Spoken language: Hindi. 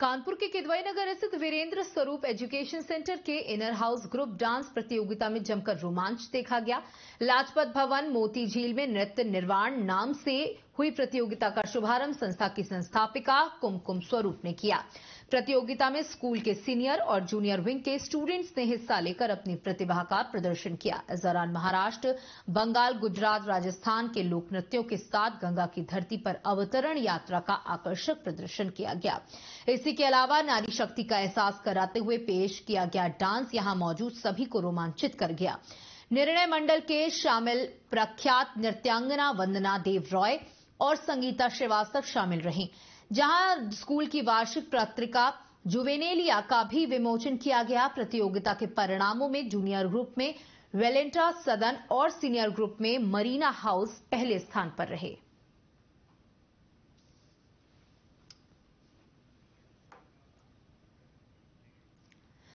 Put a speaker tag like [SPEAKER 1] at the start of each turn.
[SPEAKER 1] कानपुर के किदवई नगर स्थित वीरेंद्र स्वरूप एजुकेशन सेंटर के इनर हाउस ग्रुप डांस प्रतियोगिता में जमकर रोमांच देखा गया लाजपत भवन मोती झील में नृत्य निर्वाण नाम से हुई प्रतियोगिता का शुभारंभ संस्था की संस्थापिका कुमकुम स्वरूप ने किया प्रतियोगिता में स्कूल के सीनियर और जूनियर विंग के स्टूडेंट्स ने हिस्सा लेकर अपनी प्रतिभा का प्रदर्शन किया इस दौरान महाराष्ट्र बंगाल गुजरात राजस्थान के लोक नृत्यों के साथ गंगा की धरती पर अवतरण यात्रा का आकर्षक प्रदर्शन किया गया इसी के अलावा नारी शक्ति का एहसास कराते हुए पेश किया गया डांस यहां मौजूद सभी को रोमांचित कर गया निर्णय मंडल के शामिल प्रख्यात नृत्यांगना वंदना देव रॉय और संगीता श्रीवास्तव शामिल रहीं जहां स्कूल की वार्षिक पत्रिका जुवेनेलिया का भी विमोचन किया गया प्रतियोगिता के परिणामों में जूनियर ग्रुप में वेलेंटा सदन और सीनियर ग्रुप में मरीना हाउस पहले स्थान पर रहे